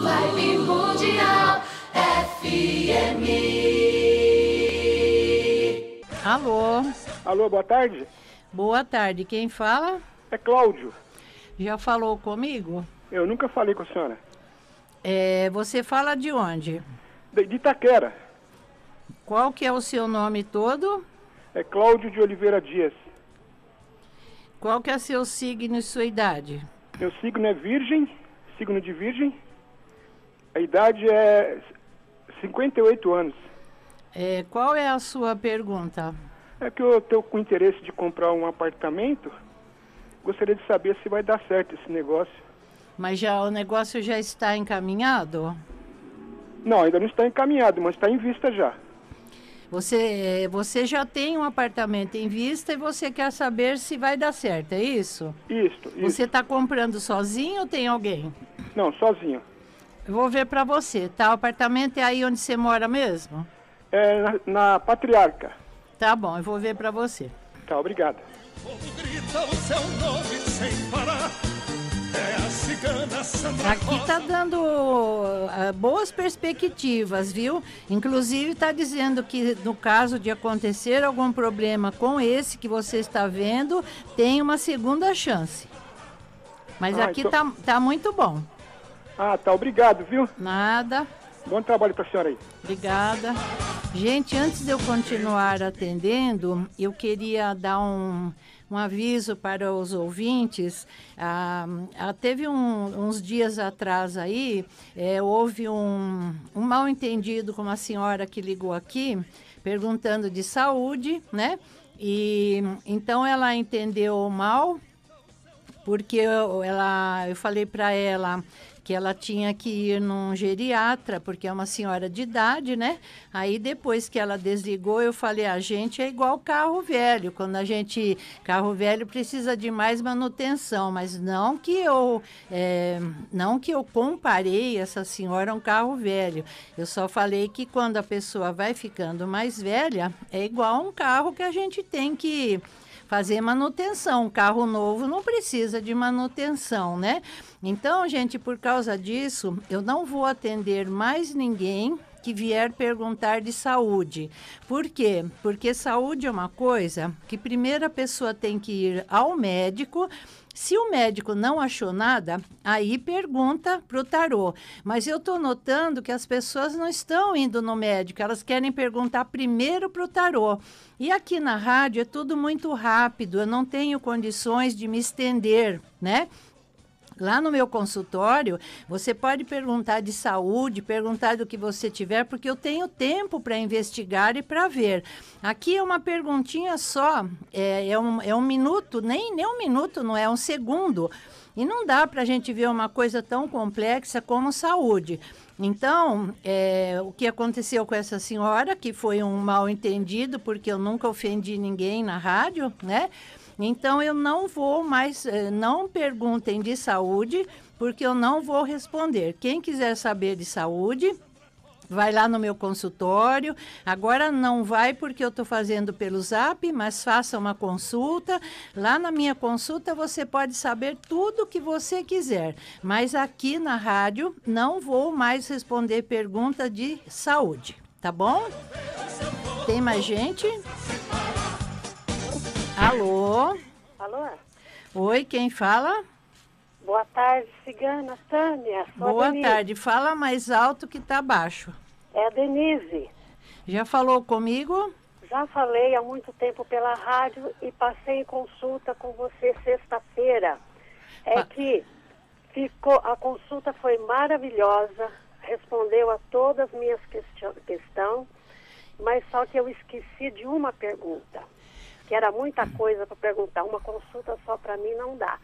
Live Mundial FM. Alô. Alô, boa tarde. Boa tarde. Quem fala? É Cláudio. Já falou comigo? Eu nunca falei com a senhora. É, você fala de onde? De, de Itaquera. Qual que é o seu nome todo? É Cláudio de Oliveira Dias. Qual que é seu signo e sua idade? Meu signo é virgem, signo de virgem. A idade é 58 anos. É, qual é a sua pergunta? É que eu estou com interesse de comprar um apartamento. Gostaria de saber se vai dar certo esse negócio. Mas já o negócio já está encaminhado? Não, ainda não está encaminhado, mas está em vista já. Você, você já tem um apartamento em vista e você quer saber se vai dar certo, é isso? Isso. isso. Você está comprando sozinho ou tem alguém? Não, sozinho. Eu vou ver para você, tá? O apartamento é aí onde você mora mesmo? É na, na Patriarca. Tá bom, eu vou ver para você. Tá, obrigada. É aqui tá dando uh, boas perspectivas, viu? Inclusive está dizendo que no caso de acontecer algum problema com esse que você está vendo, tem uma segunda chance. Mas ah, aqui então... tá, tá muito bom. Ah, tá. Obrigado, viu? Nada. Bom trabalho para a senhora aí. Obrigada. Gente, antes de eu continuar atendendo, eu queria dar um, um aviso para os ouvintes. Ah, ah teve um, uns dias atrás aí, é, houve um, um mal entendido com uma senhora que ligou aqui, perguntando de saúde, né? E então ela entendeu mal porque eu, ela, eu falei para ela que ela tinha que ir num geriatra, porque é uma senhora de idade, né? Aí depois que ela desligou, eu falei: a gente é igual carro velho. Quando a gente. Carro velho precisa de mais manutenção, mas não que eu. É, não que eu comparei essa senhora a um carro velho. Eu só falei que quando a pessoa vai ficando mais velha, é igual um carro que a gente tem que fazer manutenção. Carro novo não precisa de manutenção, né? Então, gente, por causa disso, eu não vou atender mais ninguém que vier perguntar de saúde. Por quê? Porque saúde é uma coisa que primeiro a pessoa tem que ir ao médico. Se o médico não achou nada, aí pergunta para o tarô. Mas eu estou notando que as pessoas não estão indo no médico, elas querem perguntar primeiro para o tarô. E aqui na rádio é tudo muito rápido, eu não tenho condições de me estender, né? Lá no meu consultório, você pode perguntar de saúde, perguntar do que você tiver, porque eu tenho tempo para investigar e para ver. Aqui é uma perguntinha só, é, é, um, é um minuto, nem, nem um minuto, não é, é um segundo. E não dá para a gente ver uma coisa tão complexa como saúde. Então, é, o que aconteceu com essa senhora, que foi um mal entendido, porque eu nunca ofendi ninguém na rádio, né? Então eu não vou mais, eh, não perguntem de saúde, porque eu não vou responder. Quem quiser saber de saúde, vai lá no meu consultório. Agora não vai porque eu estou fazendo pelo zap, mas faça uma consulta. Lá na minha consulta você pode saber tudo o que você quiser. Mas aqui na rádio não vou mais responder pergunta de saúde, tá bom? Tem mais gente? Alô? Alô? Oi, quem fala? Boa tarde, cigana Tânia. Boa tarde. Fala mais alto que tá baixo. É a Denise. Já falou comigo? Já falei há muito tempo pela rádio e passei em consulta com você sexta-feira. É ah. que ficou, a consulta foi maravilhosa, respondeu a todas as minhas questões, mas só que eu esqueci de uma pergunta que era muita coisa para perguntar. Uma consulta só para mim não dá.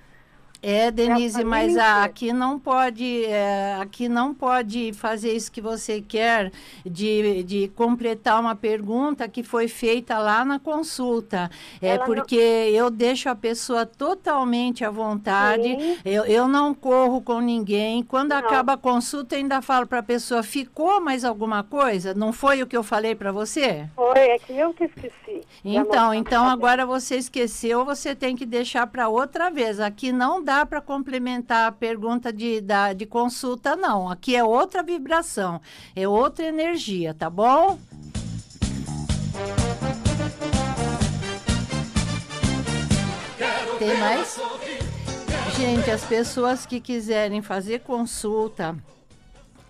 É, Denise, é mas a, aqui não pode, é, aqui não pode fazer isso que você quer de, de completar uma pergunta que foi feita lá na consulta. É Ela porque não... eu deixo a pessoa totalmente à vontade. Eu, eu não corro com ninguém. Quando não. acaba a consulta, ainda falo para a pessoa: ficou mais alguma coisa? Não foi o que eu falei para você? Foi foi, é que eu que esqueci. Então, então agora você esqueceu, você tem que deixar para outra vez. Aqui não dá para complementar a pergunta de, da, de consulta, não. Aqui é outra vibração, é outra energia, tá bom? Tem mais? Gente, as pessoas que quiserem fazer consulta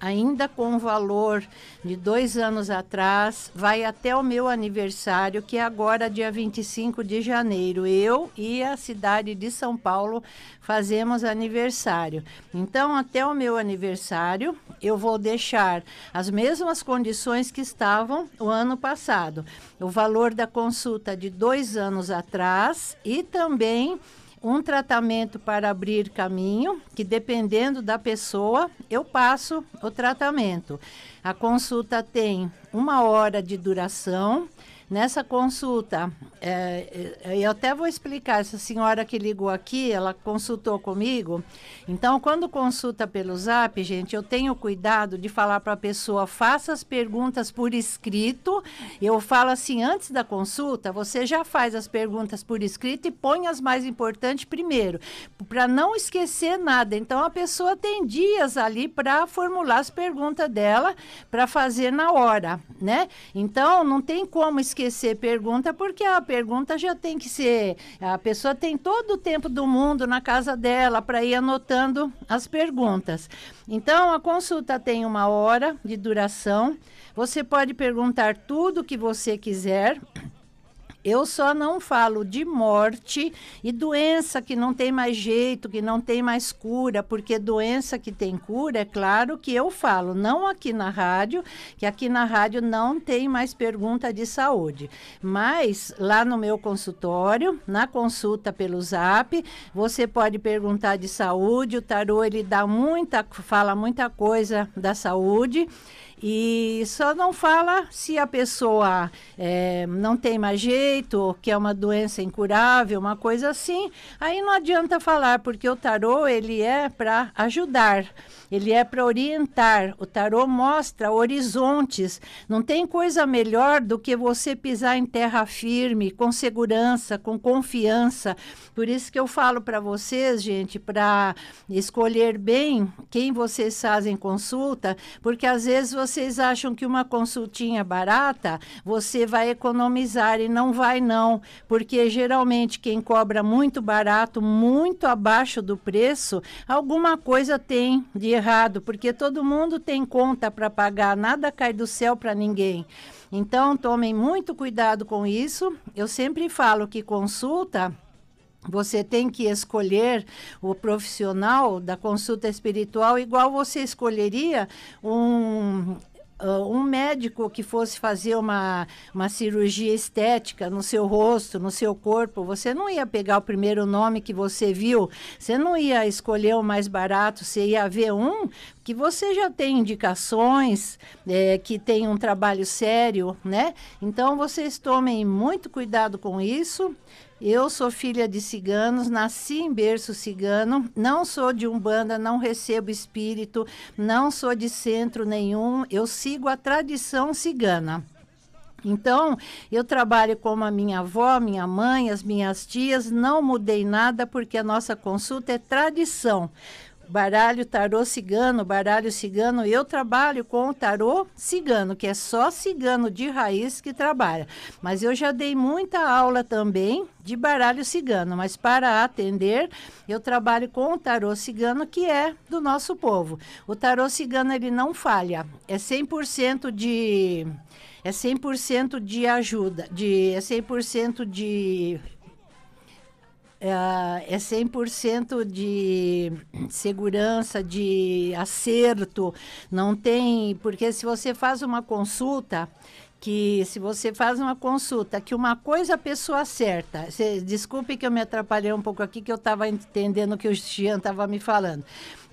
ainda com o valor de dois anos atrás, vai até o meu aniversário, que é agora dia 25 de janeiro. Eu e a cidade de São Paulo fazemos aniversário. Então, até o meu aniversário, eu vou deixar as mesmas condições que estavam o ano passado. O valor da consulta de dois anos atrás e também um tratamento para abrir caminho, que dependendo da pessoa, eu passo o tratamento. A consulta tem uma hora de duração Nessa consulta, é, é, eu até vou explicar, essa senhora que ligou aqui, ela consultou comigo. Então, quando consulta pelo zap, gente, eu tenho cuidado de falar para a pessoa, faça as perguntas por escrito. Eu falo assim, antes da consulta, você já faz as perguntas por escrito e põe as mais importantes primeiro, para não esquecer nada. Então, a pessoa tem dias ali para formular as perguntas dela, para fazer na hora, né? Então, não tem como esquecer esquecer pergunta, porque a pergunta já tem que ser. A pessoa tem todo o tempo do mundo na casa dela para ir anotando as perguntas. Então, a consulta tem uma hora de duração. Você pode perguntar tudo o que você quiser. Eu só não falo de morte e doença que não tem mais jeito, que não tem mais cura, porque doença que tem cura, é claro que eu falo, não aqui na rádio, que aqui na rádio não tem mais pergunta de saúde. Mas lá no meu consultório, na consulta pelo Zap, você pode perguntar de saúde, o tarô ele dá muita, fala muita coisa da saúde. E só não fala se a pessoa é, não tem mais jeito, que é uma doença incurável, uma coisa assim. Aí não adianta falar, porque o tarô ele é para ajudar, ele é para orientar. O tarô mostra horizontes. Não tem coisa melhor do que você pisar em terra firme, com segurança, com confiança. Por isso que eu falo para vocês, gente, para escolher bem quem vocês fazem consulta, porque às vezes você vocês acham que uma consultinha barata você vai economizar e não vai não, porque geralmente quem cobra muito barato, muito abaixo do preço, alguma coisa tem de errado, porque todo mundo tem conta para pagar, nada cai do céu para ninguém. Então tomem muito cuidado com isso. Eu sempre falo que consulta você tem que escolher o profissional da consulta espiritual igual você escolheria um ah, um médico que fosse fazer uma, uma cirurgia estética no seu rosto, no seu corpo, você não ia pegar o primeiro nome que você viu, você não ia escolher o mais barato, você ia ver um que você já tem indicações, é, que tem um trabalho sério, né? Então vocês tomem muito cuidado com isso. Eu sou filha de ciganos, nasci em berço cigano, não sou de umbanda, não recebo espírito, não sou de centro nenhum, eu sigo a tradição cigana. Então, eu trabalho como a minha avó, minha mãe, as minhas tias, não mudei nada porque a nossa consulta é tradição baralho tarô cigano, baralho cigano. Eu trabalho com o tarô cigano, que é só cigano de raiz que trabalha. Mas eu já dei muita aula também de baralho cigano, mas para atender, eu trabalho com o tarô cigano que é do nosso povo. O tarô cigano ele não falha, é 100% de é 100% de ajuda, de é 100% de ah, é 100% de segurança, de acerto, não tem. Porque se você faz uma consulta, que se você faz uma consulta, que uma coisa a pessoa acerta desculpe que eu me atrapalhei um pouco aqui, que eu estava entendendo o que o Jean estava me falando.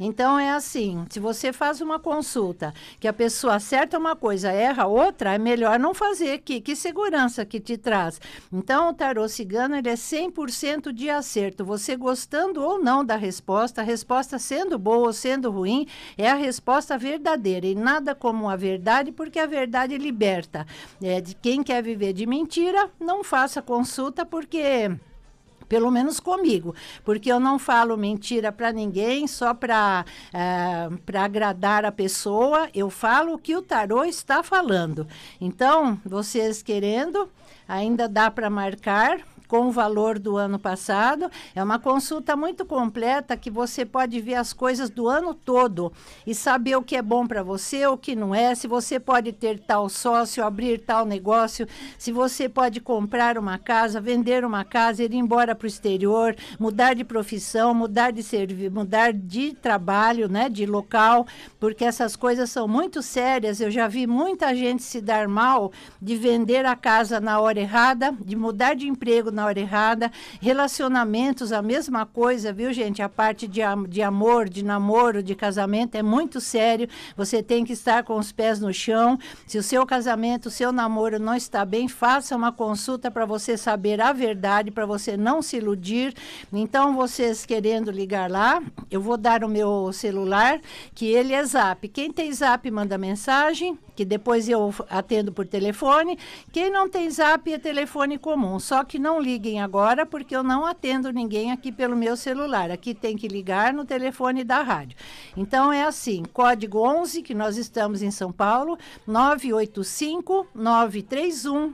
Então é assim, se você faz uma consulta que a pessoa acerta uma coisa, erra outra, é melhor não fazer. Que, que segurança que te traz. Então o tarô cigano ele é 100% de acerto. Você gostando ou não da resposta, a resposta sendo boa ou sendo ruim, é a resposta verdadeira. E nada como a verdade, porque a verdade liberta. É, de quem quer viver de mentira, não faça consulta porque pelo menos comigo, porque eu não falo mentira para ninguém, só para uh, é, para agradar a pessoa, eu falo o que o tarô está falando. Então, vocês querendo, ainda dá para marcar com o valor do ano passado. É uma consulta muito completa que você pode ver as coisas do ano todo e saber o que é bom para você, o que não é, se você pode ter tal sócio, abrir tal negócio, se você pode comprar uma casa, vender uma casa, ir embora para o exterior, mudar de profissão, mudar de serviço, mudar de trabalho, né, de local, porque essas coisas são muito sérias. Eu já vi muita gente se dar mal de vender a casa na hora errada, de mudar de emprego na na hora errada. Relacionamentos, a mesma coisa, viu, gente? A parte de, de amor, de namoro, de casamento é muito sério. Você tem que estar com os pés no chão. Se o seu casamento, o seu namoro não está bem, faça uma consulta para você saber a verdade, para você não se iludir. Então, vocês querendo ligar lá, eu vou dar o meu celular, que ele é zap. Quem tem zap, manda mensagem que depois eu atendo por telefone. Quem não tem zap é telefone comum, só que não liguem agora, porque eu não atendo ninguém aqui pelo meu celular. Aqui tem que ligar no telefone da rádio. Então é assim, código 11, que nós estamos em São Paulo, 985 931